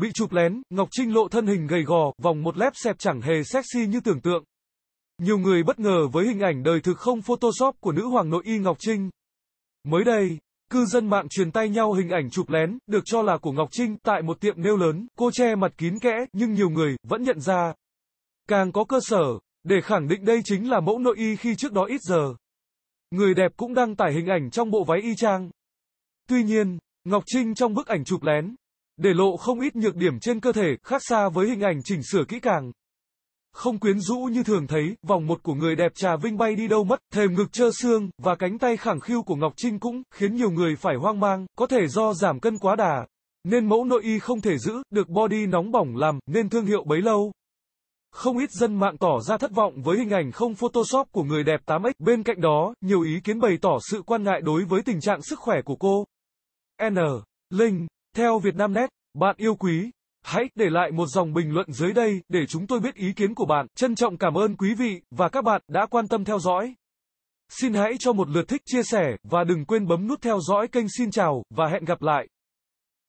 Bị chụp lén, Ngọc Trinh lộ thân hình gầy gò, vòng một lép xẹp chẳng hề sexy như tưởng tượng. Nhiều người bất ngờ với hình ảnh đời thực không Photoshop của nữ hoàng nội y Ngọc Trinh. Mới đây, cư dân mạng truyền tay nhau hình ảnh chụp lén, được cho là của Ngọc Trinh tại một tiệm nêu lớn, cô che mặt kín kẽ, nhưng nhiều người vẫn nhận ra. Càng có cơ sở, để khẳng định đây chính là mẫu nội y khi trước đó ít giờ. Người đẹp cũng đăng tải hình ảnh trong bộ váy y chang. Tuy nhiên, Ngọc Trinh trong bức ảnh chụp lén, để lộ không ít nhược điểm trên cơ thể, khác xa với hình ảnh chỉnh sửa kỹ càng. Không quyến rũ như thường thấy, vòng một của người đẹp Trà Vinh bay đi đâu mất, thềm ngực trơ xương, và cánh tay khẳng khiu của Ngọc Trinh cũng, khiến nhiều người phải hoang mang, có thể do giảm cân quá đà. Nên mẫu nội y không thể giữ, được body nóng bỏng làm, nên thương hiệu bấy lâu. Không ít dân mạng tỏ ra thất vọng với hình ảnh không Photoshop của người đẹp 8X. Bên cạnh đó, nhiều ý kiến bày tỏ sự quan ngại đối với tình trạng sức khỏe của cô. N. Linh theo Vietnamnet, bạn yêu quý, hãy để lại một dòng bình luận dưới đây để chúng tôi biết ý kiến của bạn. Trân trọng cảm ơn quý vị và các bạn đã quan tâm theo dõi. Xin hãy cho một lượt thích chia sẻ và đừng quên bấm nút theo dõi kênh Xin chào và hẹn gặp lại.